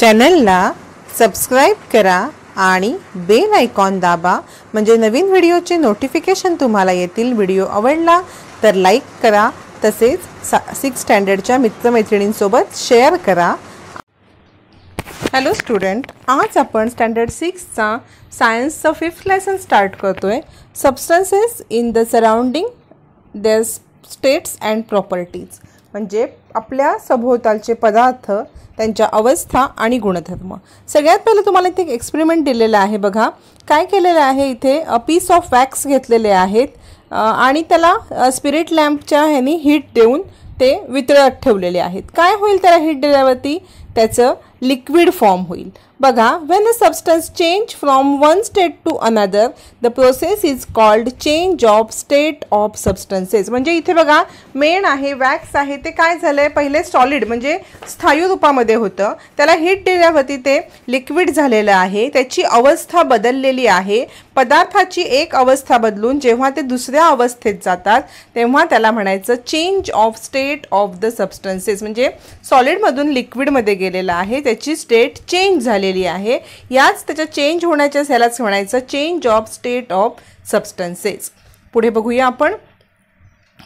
चॅनलला सबस्क्राईब करा आणि बेल आयकॉन दाबा म्हणजे नवीन व्हिडिओचे नोटिफिकेशन तुम्हाला येतील व्हिडिओ आवडला तर लाईक करा तसेच सा सिक्स स्टँडर्डच्या मित्रमैत्रिणींसोबत शेअर करा हॅलो स्टुडंट आज आपण स्टँडर्ड सिक्सचा सायन्सचा फिफ्थ लेसन स्टार्ट करतो आहे substances in the surrounding the states and properties म्हणजे आपल्या सभोवतालचे पदार्थ त्यांच्या अवस्था आणि गुणधर्म सगळ्यात पहिलं तुम्हाला इथे एक एक्सपेरिमेंट दिलेलं आहे बघा काय केलेलं आहे इथे पीस ऑफ वॅक्स घेतलेले आहेत आणि त्याला स्पिरिट लॅम्पच्या ह्यानी हीट देऊन ते वितळत ठेवलेले आहेत काय होईल त्याला हीट दिल्यावरती त्याचं लिक्विड फॉर्म होईल बघा when a substance change from one state to another the process is called change of state of substances म्हणजे इथे बघा मेण आहे वॅक्स आहे ते काय झालं आहे पहिले सॉलिड म्हणजे स्थायू रूपामध्ये होतं त्याला हिट दिल्यावरती ते लिक्विड झालेलं आहे त्याची अवस्था बदललेली आहे पदार्थाची एक अवस्था बदलून जेव्हा ते दुसऱ्या अवस्थेत जातात तेव्हा त्याला म्हणायचं change of state of the substances म्हणजे सॉलिडमधून लिक्विडमध्ये गेलेलं आहे त्याची स्टेट चेंज झाली झालेली आहे याच त्याच्या चेंज होण्याच्या ह्यालाच म्हणायचं change of state of substances पुढे बघूया आपण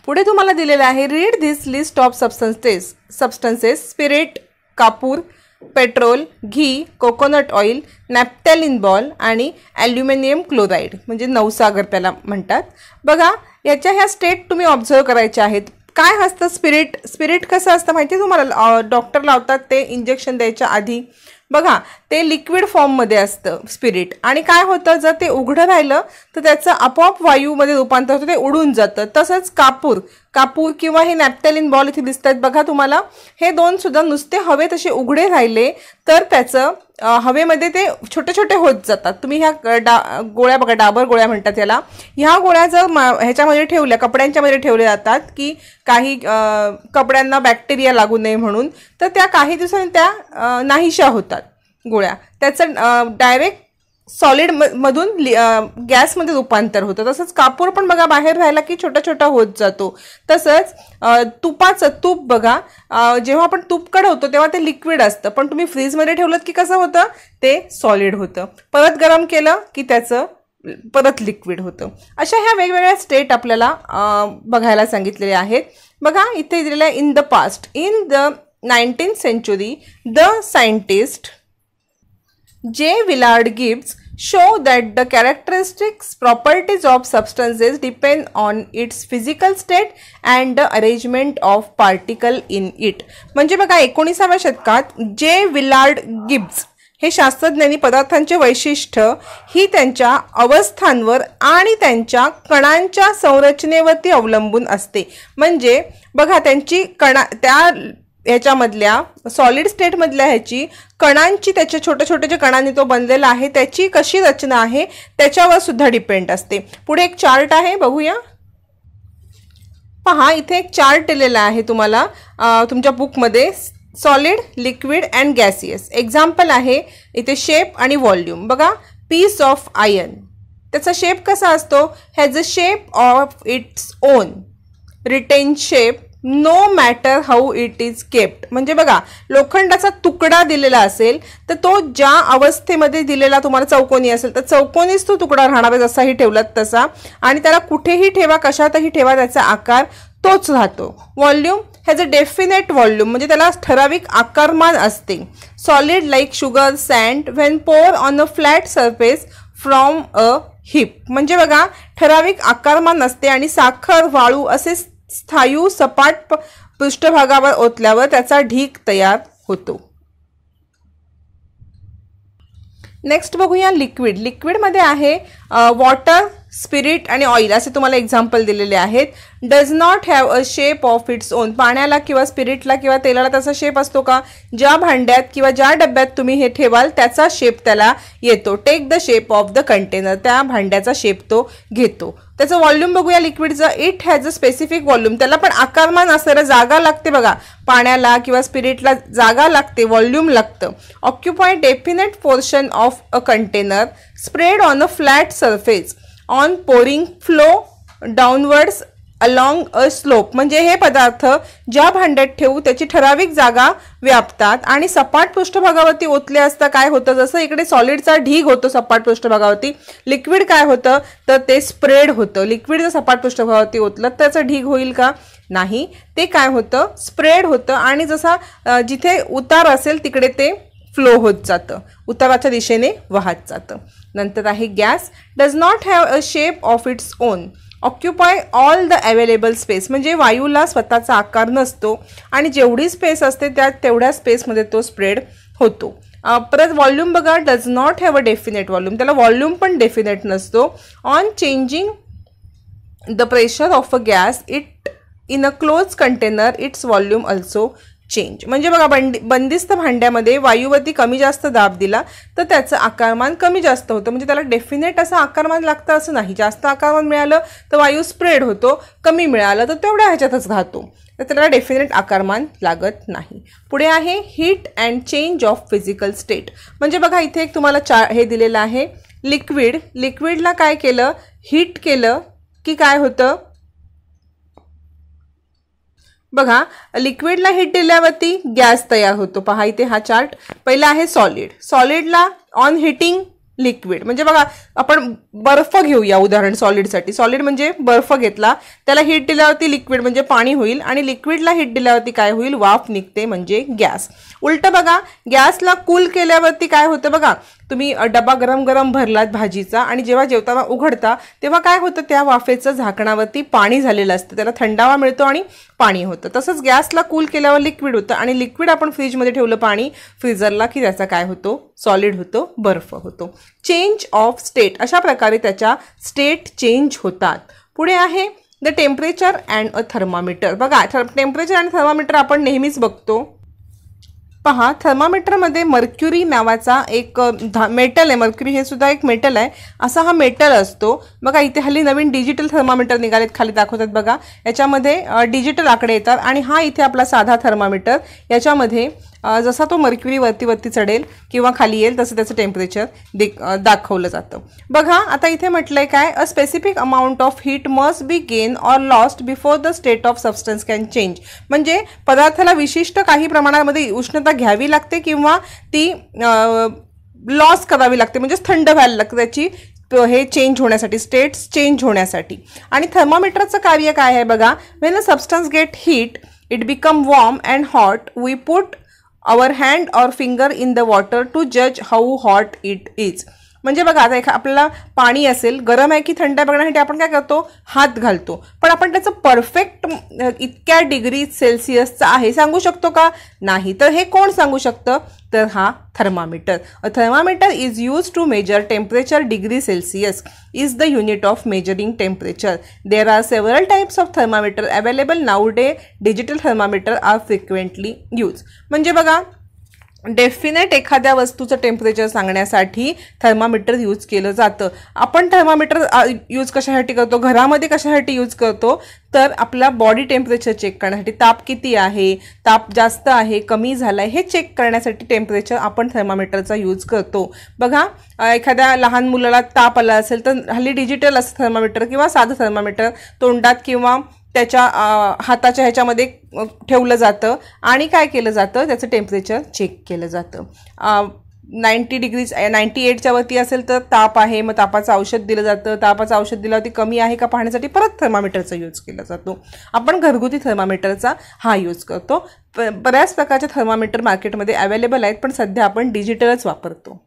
पुढे तुम्हाला दिलेलं आहे read this list of substances substances spirit कापूर पेट्रोल घी कोकोनट ऑइल नॅप्टॅलिन बॉल आणि ॲल्युमिनियम क्लोराईड म्हणजे नवसागर त्याला म्हणतात बघा याच्या ह्या स्टेट तुम्ही ऑब्झर्व करायच्या आहेत काय असतं स्पिरिट स्पिरिट कसं असतं माहिती आहे तुम्हाला डॉक्टर लावतात ते इंजेक्शन द्यायच्या आधी बघा ते लिक्विड फॉर्ममध्ये असतं स्पिरिट आणि काय होतं जर ते उघडं राहिलं तर त्याचं आपोआप वायूमध्ये रूपांतर होतं ते उडून जातं तसंच कापूर कापूर किंवा हे नॅप्टॅलिन बॉल इथे दिसत आहेत बघा तुम्हाला हे दोन सुद्धा नुसते हवे तसे उघडे राहिले तर त्याचं हवेमध्ये ते छोटे छोटे होत जातात तुम्ही ह्या डा गोळ्या बघा डाबर गोळ्या म्हणतात याला ह्या गोळ्या जर मा ह्याच्यामध्ये ठेवल्या कपड्यांच्यामध्ये ठेवल्या जातात की काही कपड्यांना बॅक्टेरिया लागू नये म्हणून तर त्या काही दिवसांनी त्या नाहीशा होतात गोळ्या त्याचं डायरेक्ट सॉलिड मधून गॅसमध्ये रूपांतर होतं तसंच कापूर पण बघा बाहेर राहिला की छोटा छोटा होत जातो तसंच तुपाचं तूप बघा जेव्हा आपण तूप कढवतो तेव्हा ते लिक्विड असतं पण तुम्ही फ्रीजमध्ये ठेवलं की कसं होतं ते सॉलिड होतं परत गरम केलं की त्याचं परत लिक्विड होतं अशा ह्या वेगवेगळ्या स्टेट आपल्याला बघायला सांगितलेले आहेत बघा इथे दिलेलं in the past in the nineteen century the scientist J Willard Gibbs show that the characteristics properties of substances depend on its physical state and the arrangement of particle in it म्हणजे बघा एकोणीसाव्या शतकात जे Willard Gibbs हे शास्त्रज्ञांनी पदार्थांचे वैशिष्ट्य ही त्यांच्या अवस्थांवर आणि त्यांच्या कणांच्या संरचनेवरती अवलंबून असते म्हणजे बघा त्यांची कणा त्या ह्याच्यामधल्या सॉलिड स्टेटमधल्या ह्याची कणांची त्याच्या छोट्या छोट्या जे कणांनी तो बनलेला आहे त्याची कशी रचना आहे त्याच्यावर सुद्धा डिपेंड असते पुढे एक चार्ट आहे बघूया पहा इथे एक चार्ट दिलेला आहे तुम्हाला तुमच्या बुकमध्ये solid liquid and gaseous example आहे इथे शेप आणि व्हॉल्यूम बघा पीस ऑफ आयन त्याचा शेप कसा असतो has a shape of its own retain shape no matter how it is kept म्हणजे बघा लोखंडाचा तुकडा दिलेला असेल तर तो ज्या अवस्थेमध्ये दिलेला तुम्हाला चौकोनी असेल तर चौकोनीच तो तुकडा राहणार जसाही ठेवलात तसा आणि त्याला कुठेही ठेवा कशातही ठेवा त्याचा आकार तोच राहतो volume has a definite volume म्हणजे त्याला ठराविक आकारमान असते solid like sugar sand when pour on a flat surface from a heap म्हणजे बघा ठराविक आकारमान असते आणि साखर वाळू असे स्थायू सपाट पृष्ठभागावर ओतल्यावर त्याचा ढीक तयार होतो नेक्स्ट बघूया लिक्विड लिक्विडमध्ये आहे वॉटर स्पिरिट आणि ऑइल असे तुम्हाला एक्झाम्पल दिलेले आहेत does not have a shape of its own पाण्याला किंवा स्पिरिटला किंवा तेलाला त्याचा शेप असतो का ज्या भांड्यात किंवा ज्या डब्यात तुम्ही हे ठेवाल त्याचा शेप त्याला येतो take the shape of the container त्या भांड्याचा शेप तो घेतो त्याचं व्हॉल्यूम बघूया लिक्विडचं it has a specific volume त्याला पण आकारमान असणारं जागा लागते बघा पाण्याला किंवा स्पिरिटला जागा लागते व्हॉल्यूम लागतं occupy definite portion of a container spread on a flat surface on pouring flow downwards along a slope म्हणजे हे पदार्थ ज्या भांड्यात ठेवू त्याची ठराविक जागा व्यापतात आणि सपाट पृष्ठभागावरती ओतले असता काय होतं जसं इकडे सॉलिडचा ढीग होतो सपाट पृष्ठभागावरती लिक्विड काय होतं तर ते स्प्रेड होतं लिक्विड जर सपाट पृष्ठभागावरती ओतलं त्याचं ढीग होईल का नाही ते काय होतं स्प्रेड होतं आणि जसा जिथे उतार असेल तिकडे ते फ्लो होत जातं उताराच्या दिशेने वाहत जातं नंतर आहे gas does not have a shape of its own occupy all the available space म्हणजे वायूला स्वतःचा आकार नसतो आणि जेवढी स्पेस असते त्या तेवढ्या स्पेसमध्ये तो स्प्रेड होतो परत वॉल्यूम बघा does not have a definite volume त्याला वॉल्यूम पण डेफिनेट नसतो on changing the pressure of a gas it in a close container its volume also change म्हणजे बघा बंडी बंदिस्त भांड्यामध्ये वायूवरती कमी जास्त दाब दिला तर त्याचं आकारमान कमी जास्त होतं म्हणजे त्याला डेफिनेट असं आकारमान लागतं असं नाही जास्त आकारमान मिळालं तर वायू स्प्रेड होतो कमी मिळालं तर तेवढ्या ह्याच्यातच घातो तर त्याला डेफिनेट आकारमान लागत नाही पुढे आहे heat and change of physical state म्हणजे बघा इथे एक तुम्हाला चार हे दिलेलं आहे लिक्विड लिक्विडला काय केलं हीट केलं की काय होतं बघा लिक्विडला हिट दिल्यावरती गॅस तयार होतो पहा इथे हा चार्ट पहिला आहे सॉलिड सॉलिडला ऑन हिटिंग लिक्विड म्हणजे बघा आपण बर्फ घेऊया उदाहरण सॉलिडसाठी सॉलिड म्हणजे बर्फ घेतला त्याला हिट दिल्यावरती लिक्विड म्हणजे पाणी होईल आणि लिक्विडला हिट दिल्यावरती काय होईल वाफ निघते म्हणजे गॅस उलट बघा गॅसला कूल केल्यावरती काय होतं बघा तुम्ही डबा गरम गरम भरलात भाजीचा आणि जेव्हा जेवताना उघडता तेव्हा काय होतं त्या वाफेचं झाकणावरती पाणी झालेलं असतं त्याला थंडावा मिळतो आणि पाणी होतं तसंच गॅसला कूल केल्यावर लिक्विड होतं आणि लिक्विड आपण फ्रीजमध्ये ठेवलं पाणी फ्रीजरला की त्याचा काय होतो सॉलिड होतो बर्फ होतो चेंज ऑफ स्टेट अशा प्रकारे त्याच्या स्टेट चेंज होतात पुढे आहे the temperature and a thermometer बघा थर टेम्परेचर अँड थर्मामीटर आपण नेहमीच बघतो पहा थर्मामीटरमध्ये मर्क्युरी नावाचा एक धा मेटल आहे मर्क्युरी हे सुद्धा एक मेटल आहे असा हा मेटल असतो बघा इथे हल्ली नवीन डिजिटल थर्मामीटर निघालेत खाली दाखवतात बघा याच्यामध्ये डिजिटल आकडे येतात आणि हा इथे आपला साधा थर्मामीटर याच्यामध्ये जसा तो मर्क्युरी वरती वरती चढेल किंवा खाली येईल तसं त्याचं टेम्परेचर दे दाखवलं जातं बघा आता इथे म्हटलंय काय a specific amount of heat must be gain or lost before the state of substance can change म्हणजे पदार्थाला विशिष्ट काही प्रमाणामध्ये उष्णता घ्यावी लागते किंवा ती लॉस करावी लागते म्हणजेच थंड व्हायला लागते त्याची हे चेंज होण्यासाठी स्टेट्स चेंज होण्यासाठी आणि थर्मोमीटरचं कार्य काय आहे बघा when a substance get heat it become warm and hot we put our hand or finger in the water to judge how hot it is. म्हणजे बघा आता एखा आपल्याला पाणी असेल गरम आहे की थंड आहे बघण्यासाठी आपण काय करतो हात घालतो पण आपण त्याचं परफेक्ट इतक्या डिग्री सेल्सिअसचं आहे सांगू शकतो का नाही तर हे कोण सांगू शकतं तर हा thermometer thermometer is use to measure temperature degree Celsius is the unit of measuring temperature there are several types of thermometer available nowadays digital thermometer are frequently use म्हणजे बघा डेफिनेट एखाद्या वस्तूचं टेम्परेचर सांगण्यासाठी thermometer use केलं जातं आपण thermometer use कशासाठी करतो घरामध्ये कशासाठी यूज करतो तर आपला बॉडी टेम्परेचर चेक करण्यासाठी ताप किती आहे ताप जास्त आहे कमी झाला आहे हे चेक करण्यासाठी टेम्परेचर आपण थर्मामीटरचा यूज करतो बघा एखाद्या लहान मुलाला ताप आला असेल तर हल्ली डिजिटल असं थर्मामीटर किंवा साधं थर्मामीटर तोंडात किंवा त्याच्या हाताच्या ह्याच्यामध्ये ठेवलं जातं आणि काय केलं जातं त्याचं टेम्परेचर चेक केलं जातं नाईंटी डिग्रीज नाईंटी एटच्या वरती असेल तर ताप आहे मग तापाचं औषध दिलं जातं तापाचं औषध दिल्यावरती कमी आहे का पाहण्यासाठी परत थर्मामीटरचा यूज केला जातो आपण घरगुती थर्मामीटरचा हा यूज करतो बऱ्याच प्रकारच्या थर्मामीटर मार्केटमध्ये अवेलेबल आहेत पण सध्या आपण डिजिटलच वापरतो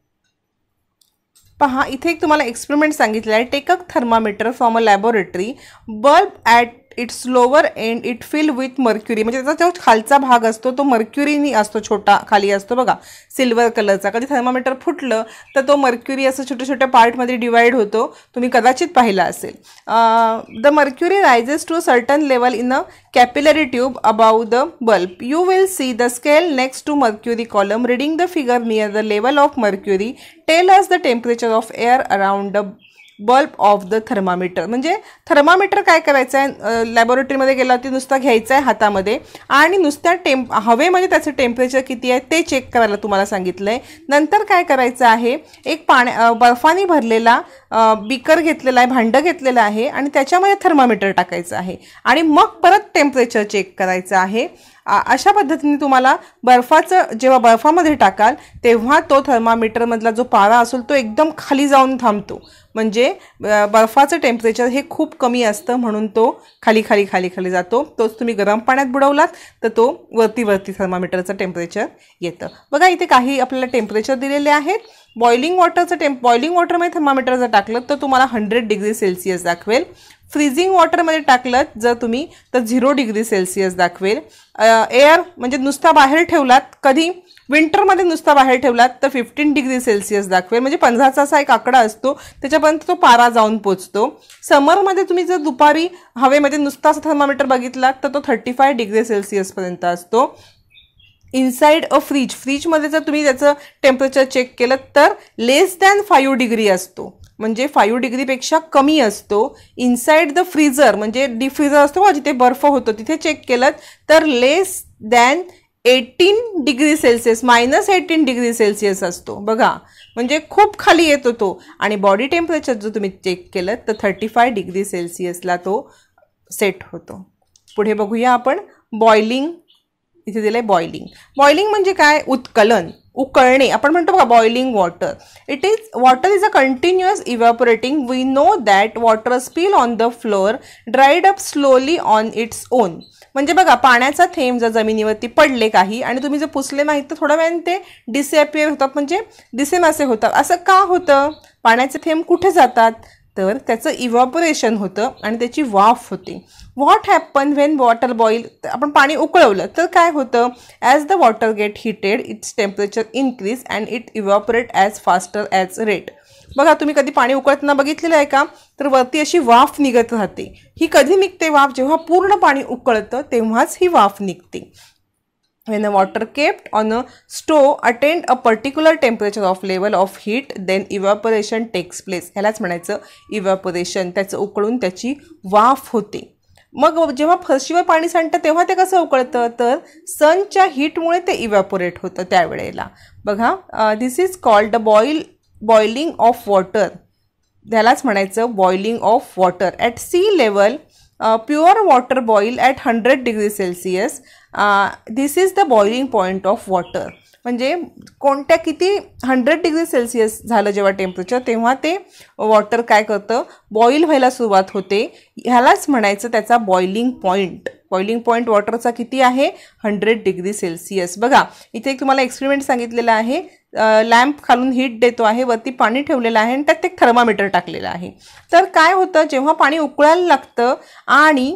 पहा इथे एक तुम्हाला एक्सपेरिमेंट सांगितलं आहे take a thermometer from a laboratory bulb at its lower end it fill with mercury म्हणजे त्याचा जो खालचा भाग असतो तो मर्क्युरीनी असतो छोटा खाली असतो बघा सिल्वर कलरचा कधी थर्मामीटर फुटलं तर तो मर्क्युरी असं छोट्या छोट्या पार्टमध्ये डिवाईड होतो तुम्ही कदाचित पाहिला असेल the mercury rises to certain level in a capillary tube above the bulb you will see the scale next to mercury column reading the figure near the level of mercury tell us the temperature of air around the bulb of the thermometer म्हणजे thermometer काय करायचं आहे लॅबोरेटरीमध्ये गेला होती नुसता घ्यायचं आहे हातामध्ये आणि नुसत्या टेम्प हवेमध्ये त्याचं टेम्परेचर किती आहे ते चेक करायला तुम्हाला सांगितलं आहे नंतर काय करायचं आहे एक पाण्या बर्फाने भरलेला बिकर घेतलेला आहे भांडं घेतलेलं आहे आणि त्याच्यामध्ये थर्मामीटर टाकायचं आहे आणि मग परत टेम्परेचर चेक करायचं आहे अशा पद्धतीने तुम्हाला बर्फाचं जेव्हा बर्फामध्ये टाकाल तेव्हा तो थर्मामीटरमधला जो पारा असेल तो एकदम खाली जाऊन थांबतो म्हणजे बर्फाचं टेम्परेचर हे खूप कमी असतं म्हणून तो खाली खाली खाली खाली जातो तोच तुम्ही गरम पाण्यात बुडवलात तर तो वरती वरती थर्मामीटरचं टेम्परेचर येतं बघा इथे काही आपल्याला टेम्परेचर दिलेले आहेत बॉइलिंग वॉटरचं टेम्प बॉइलिंग वॉटरमध्ये थर्मामीटर जर टाकलं तर तुम्हाला हंड्रेड डिग्री सेल्सिअस दाखवेल फ्रीजिंग वॉटरमध्ये टाकलं जर तुम्ही तर झिरो डिग्री सेल्सिअस दाखवेल एअर म्हणजे नुसता बाहेर ठेवलात कधी विंटरमध्ये नुसता बाहेर ठेवलात तर फिफ्टीन डिग्री सेल्सिअस दाखवेल म्हणजे पंधराचा असा एक आकडा असतो त्याच्यापर्यंत तो पारा जाऊन पोचतो समरमध्ये तुम्ही जर दुपारी हवेमध्ये नुसता असा थर्मामीटर बघितलात तर तो थर्टी फाय डिग्री सेल्सिअसपर्यंत असतो इनसाईड अ फ्रीज फ्रीजमध्ये जर तुम्ही त्याचं टेम्परेचर चेक केलं तर लेस दॅन फाईव्ह डिग्री असतो म्हणजे फाईव्ह डिग्रीपेक्षा कमी असतो इनसाईड द फ्रीजर म्हणजे डी असतो असतो जिथे बर्फ होतो तिथे चेक केलं तर less than eighteen degree Celsius minus eighteen degree Celsius असतो बघा म्हणजे खूप खाली येतो तो आणि बॉडी टेम्परेचर जर तुम्ही चेक केलं तर थर्टी फाय डिग्री सेल्सिअसला तो सेट होतो पुढे बघूया आपण बॉइलिंग इथे दिलं आहे बॉइलिंग बॉइलिंग म्हणजे काय उत्कलन उकळणे आपण म्हणतो बघा boiling water it is water is a continuous evaporating we know that water spill on the floor dried up slowly on its own म्हणजे बघा पाण्याचा थेंब जर जमिनीवरती पडले काही आणि तुम्ही जर पुसले नाहीत तर थोड्या वेळाने ते डिसेपिअर होतात म्हणजे डिसेमासे होतात असं का होतं पाण्याचे थेंब कुठे जातात तर त्याचं इव्हॉपरेशन होतं आणि त्याची वाफ होते what happen when water boil आपण पाणी उकळवलं तर काय होतं as the water get heated its temperature increase and it evaporate as faster as rate बघा तुम्ही कधी पाणी उकळताना बघितलेलं आहे का तर वरती अशी वाफ निघत राहते ही कधी निघते वाफ जेव्हा पूर्ण पाणी उकळतं तेव्हाच ही वाफ निघते when the water kept on a stove attained a particular temperature of level of heat then evaporation takes place ह्यालाच म्हणायचं इव्हॅपोरेशन त्याचं उकळून त्याची वाफ होते मग जेव्हा फरशीवर पाणी सांडतं तेव्हा ते कसं उकळतं तर सनच्या हीटमुळे ते इव्हॅपोरेट होतं त्यावेळेला बघा this is called the boil boiling of water ह्यालाच म्हणायचं boiling of water at sea level Uh, pure water boil at 100 degrees Celsius. Uh, this is the boiling point of water. म्हणजे कोणत्या किती हंड्रेड डिग्री सेल्सिअस झालं जेव्हा temperature तेव्हा ते water काय करतं बॉईल व्हायला सुरुवात होते ह्यालाच म्हणायचं त्याचा बॉइलिंग पॉईंट बॉइलिंग पॉईंट वॉटरचा किती आहे हंड्रेड डिग्री सेल्सिअस बघा इथे एक तुम्हाला एक्सपेरिमेंट सांगितलेलं आहे लॅम्प खालून हीट देतो आहे वरती पाणी ठेवलेलं आहे आणि त्यात ते थर्मामीटर टाकलेलं आहे तर काय होतं जेव्हा पाणी उकळायला लागतं आणि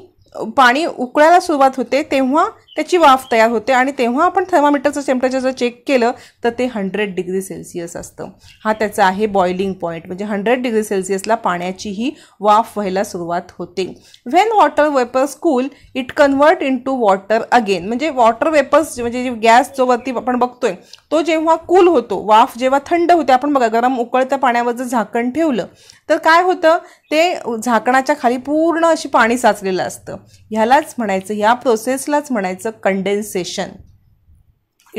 पाणी उकळायला सुरुवात होते तेव्हा त्याची वाफ तयार होते आणि तेव्हा आपण थर्मामीटरचं टेम्परेचर जर चेक केलं तर ते हंड्रेड डिग्री सेल्सिअस असतं हा त्याचा आहे बॉइलिंग पॉईंट म्हणजे हंड्रेड डिग्री सेल्सिअसला पाण्याची ही वाफ व्हायला सुरुवात होते when water vapours cool it convert into water again म्हणजे वॉटर वेपर्स म्हणजे गॅस जो वरती आपण बघतोय तो जेव्हा कूल होतो वाफ जेव्हा थंड होते आपण बघा गरम उकळत्या पाण्यावर जर झाकण ठेवलं तर काय होतं ते झाकणाच्या खाली पूर्ण अशी पाणी साचलेलं असतं ह्यालाच म्हणायचं ह्या प्रोसेसलाच म्हणायचं a it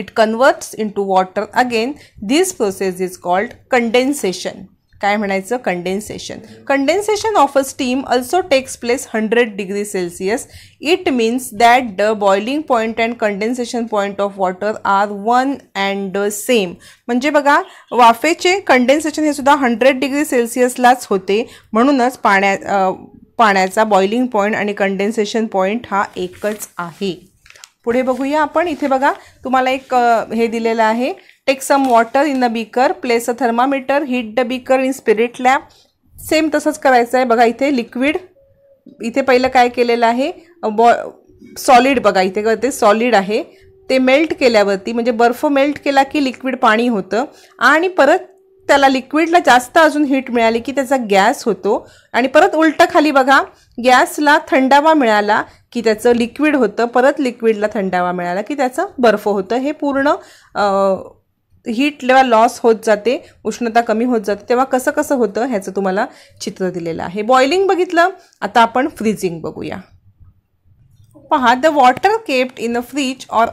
It converts into water again. This process is called condensation. काय म्हणायचं condensation condensation of a steam also takes place hundred degree Celsius it means that the boiling point and condensation point of water are one and the same म्हणजे बघा वाफेचे condensation हे सुद्धा hundred degree सेल्सिअसलाच होते म्हणूनच पाण्या पाण्याचा बॉइलिंग पॉईंट आणि condensation point हा एकच आहे पुढे बघूया आपण इथे बघा तुम्हाला एक हे दिलेलं आहे take some water in the beaker place a thermometer heat the beaker in spirit lamp same तसंच करायचं आहे बघा इथे लिक्विड इथे पहिलं काय केलेलं आहे बॉ सॉलिड बघा इथे ते सॉलिड आहे ते मेल्ट केल्यावरती म्हणजे बर्फ मेल्ट केला की लिक्विड पाणी होतं आणि परत त्याला लिक्विडला जास्त अजून हीट मिळाली की त्याचा गॅस होतो आणि परत उलटं खाली बघा गॅसला थंडावा मिळाला की त्याचं लिक्विड होतं परत लिक्विडला थंडावा मिळाला की त्याचं बर्फ होतं हे पूर्ण हीट जेव्हा लॉस होत जाते उष्णता कमी होत जाते तेव्हा कसं कसं होतं ह्याचं तुम्हाला चित्र दिलेलं आहे बॉइलिंग बघितलं आता आपण फ्रीजिंग बघूया पहा the water kept in a fridge or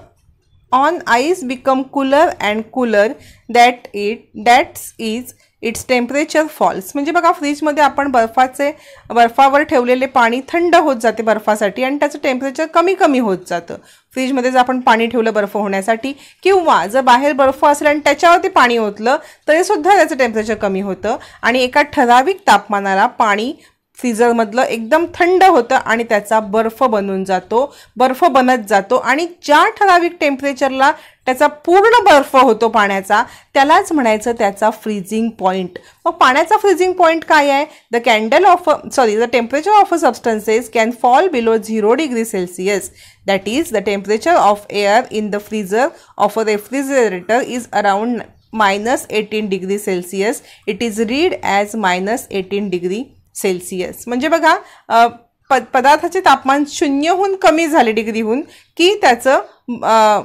on ice become cooler and cooler that it that's is its temperature falls म्हणजे बघा फ्रीजमध्ये आपण बर्फाचे बर्फावर ठेवलेले पाणी थंड होत जाते बर्फासाठी आणि त्याचं टेम्परेचर कमी कमी होत जातं फ्रीजमध्ये जर आपण पाणी ठेवलं बर्फ होण्यासाठी किंवा जर बाहेर बर्फ असेल आणि त्याच्यावरती पाणी ओतलं तरीसुद्धा त्याचं टेम्परेचर कमी होतं आणि एका ठराविक तापमानाला पाणी फ्रीजरमधलं एकदम थंड होतं आणि त्याचा बर्फ बनून जातो बर्फ बनत जातो आणि ज्या ठराविक टेम्परेचरला त्याचा पूर्ण बर्फ होतो पाण्याचा त्यालाच म्हणायचं त्याचा फ्रीजिंग पॉईंट मग पाण्याचा फ्रीजिंग पॉईंट काय आहे the candle of sorry the temperature of a substances can fall below zero degree Celsius that is the temperature of air in the freezer of a refrigerator is around minus eighteen degree Celsius it is read as minus eighteen degree Celsius म्हणजे बघा प पदार्थाचे तापमान शून्यहून कमी झाले डिग्रीहून की त्याचं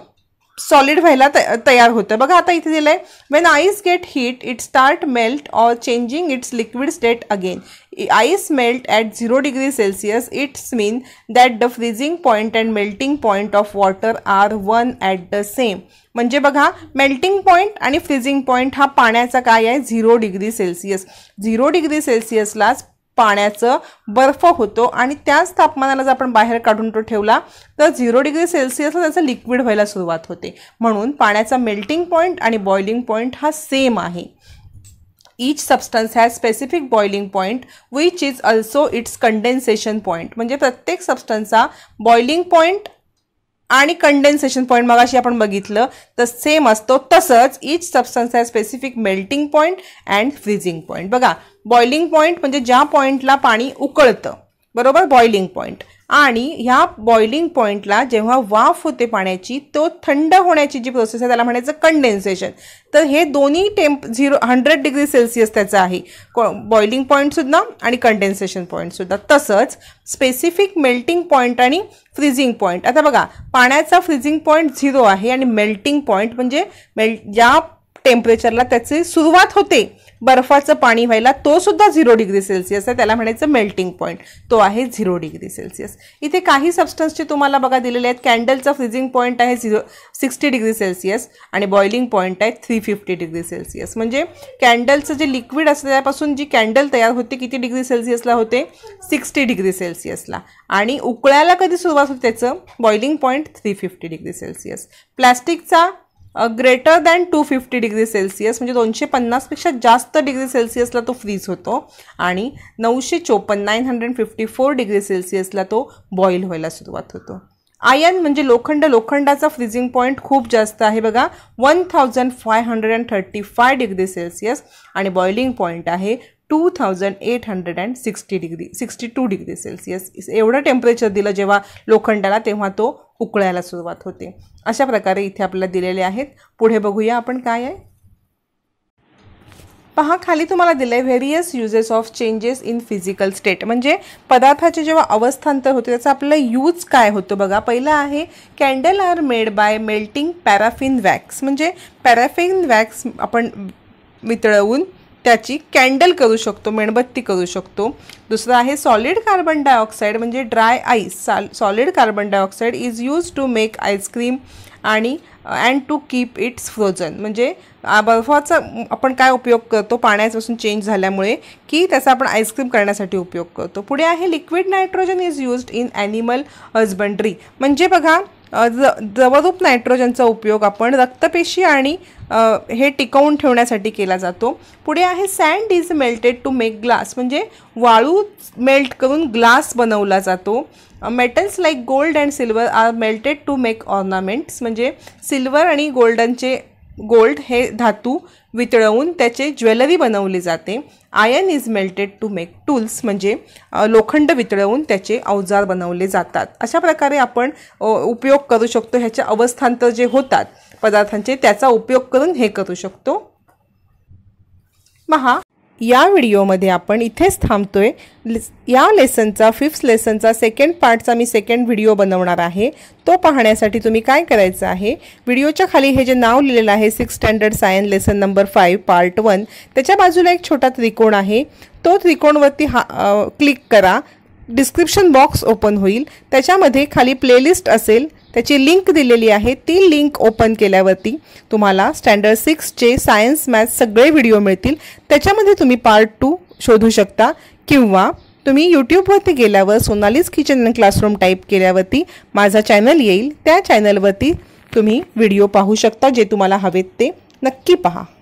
solid व्हायला त तयार होतं बघा आता इथे दिलं आहे when ice get heat it start melt or changing its liquid state again ice melt at zero degree Celsius it's mean that the freezing point and melting point of water are one at the same म्हणजे बघा melting point आणि freezing point हा पाण्याचा काय आहे zero degree Celsius zero degree सेल्सिअसलाच पाण्याचं बर्फ होतो आणि त्याच तापमानाला जर आपण बाहेर काढून तो ठेवला तर झिरो डिग्री सेल्सिअसला त्याचं लिक्विड व्हायला सुरुवात होते म्हणून पाण्याचा मेल्टिंग पॉईंट आणि बॉइलिंग पॉईंट हा सेम आहे each substance has specific boiling point which is also its condensation point म्हणजे प्रत्येक सबस्टन्सचा बॉइलिंग पॉईंट आणि कंडेन्सेशन पॉईंट मगाशी आपण बघितलं तर सेम असतो तसंच इच सबस्टन्स आहे specific melting point and freezing point बघा बॉइलिंग पॉईंट म्हणजे ज्या पॉईंटला पाणी उकळतं बरोबर बॉइलिंग पॉईंट आणि ह्या बॉइलिंग पॉईंटला जेव्हा वाफ होते पाण्याची तो थंड होण्याची जी प्रोसेस आहे त्याला म्हणायचं कंडेन्सेशन तर हे दोन्ही temp zero hundred degree Celsius त्याचं आहे बॉइलिंग पॉईंटसुद्धा आणि कंडेन्सेशन पॉईंटसुद्धा तसंच स्पेसिफिक मेल्टिंग पॉईंट आणि फ्रीजिंग पॉईंट आता बघा पाण्याचा फ्रीजिंग पॉईंट झिरो आहे आणि मेल्टिंग पॉईंट म्हणजे मेल ज्या टेम्परेचरला त्याची सुरुवात होते बर्फाचं पाणी व्हायला तो सुद्धा झिरो डिग्री सेल्सिअस आहे त्याला म्हणायचं मेल्टिंग पॉईंट तो आहे झिरो डिग्री सेल्सिअस इथे काही सबस्टन्सचे तुम्हाला बघा दिलेले आहेत कॅन्डलचा फ्रिजिंग पॉईंट आहे झिरो सिक्स्टी डिग्री सेल्सिअस आणि बॉइलिंग पॉईंट आहे थ्री फिफ्टी डिग्री सेल्सिअस म्हणजे कॅन्डलचं जे लिक्विड असतं त्यापासून जी कॅन्डल तयार होते किती डिग्री सेल्सिअसला होते सिक्स्टी डिग्री सेल्सिअसला आणि उकळायला कधी सुरुवात होते त्याचं boiling point three fifty degree Celsius प्लॅस्टिकचा greater than two fifty degree Celsius म्हणजे दोनशे पन्नासपेक्षा जास्त डिग्री सेल्सिअसला तो फ्रीज होतो आणि नऊशे चोपन्न nine hundred fifty four degree सेल्सिअसला तो बॉईल व्हायला सुरुवात होतो आयन म्हणजे लोखंड लोखंडाचा फ्रीजिंग पॉईंट खूप जास्त आहे बघा one thousand five hundred and thirty five degree Celsius आणि बॉइलिंग पॉईंट आहे two thousand eight hundred and sixty degree sixty two degree Celsius एवढं टेम्परेचर दिलं जेव्हा लोखंडाला तेव्हा तो उकळायला सुरुवात होते अशा प्रकारे इथे आपल्याला दिलेले आहेत पुढे बघूया आपण काय आहे पहा खाली तुम्हाला दिलं आहे various uses of changes in physical state म्हणजे पदार्थाचे जेव्हा अवस्थांतर होते त्याचा आपला यूज काय होतो बघा पहिला आहे candle are made by melting paraffin wax म्हणजे पॅराफिन वॅक्स आपण वितळवून त्याची कॅन्डल करू शकतो मेणबत्ती करू शकतो दुसरं आहे सॉलिड कार्बन डायऑक्साईड म्हणजे dry ice solid carbon dioxide is use to make ice cream आणि and to keep its frozen म्हणजे बर्फाचा आपण काय उपयोग करतो पाण्यापासून चेंज झाल्यामुळे की त्याचा आपण आईस्क्रीम करण्यासाठी उपयोग करतो पुढे आहे liquid nitrogen is used in animal husbandry म्हणजे बघा ज द्रवरूप नायट्रोजनचा उपयोग आपण रक्तपेशी आणि हे टिकवून ठेवण्यासाठी केला जातो पुढे आहे sand is melted to make glass म्हणजे वाळू मेल्ट करून ग्लास बनवला जातो metals like gold and silver are melted to make ornaments म्हणजे सिल्वर आणि गोल्डनचे गोल्ड हे धातू वितळवून त्याचे ज्वेलरी बनवले जाते iron is melted to make tools म्हणजे लोखंड वितळवून त्याचे अवजार बनवले जातात अशा प्रकारे आपण उपयोग करू शकतो ह्याच्या अवस्थांतर जे होतात पदार्थांचे त्याचा उपयोग करून हे करू शकतो महा या व्हिडिओमध्ये आपण इथेच थांबतोय या लेसनचा फिफ्थ लेसनचा सेकंड पार्टचा मी सेकंड व्हिडिओ बनवणार आहे तो पाहण्यासाठी तुम्ही काय करायचं आहे व्हिडिओच्या खाली हे जे नाव लिहिलेलं आहे six standard science lesson number five part one त्याच्या बाजूला एक छोटा त्रिकोण आहे तो त्रिकोणवरती हा क्लिक करा डिस्क्रिप्शन बॉक्स ओपन होईल त्याच्यामध्ये खाली प्लेलिस्ट असेल त्याची लिंक दिलेली आहे ती लिंक ओपन केल्यावरती तुम्हाला स्टँडर्ड सिक्सचे सायन्स मॅथ्स सगळे व्हिडिओ मिळतील त्याच्यामध्ये तुम्ही पार्ट टू शोधू शकता किंवा तुम्ही यूट्यूबवरती गेल्यावर Sonali's kitchen and classroom type केल्यावरती माझा चॅनल येईल त्या चॅनलवरती तुम्ही व्हिडिओ पाहू शकता जे तुम्हाला हवेत ते नक्की पहा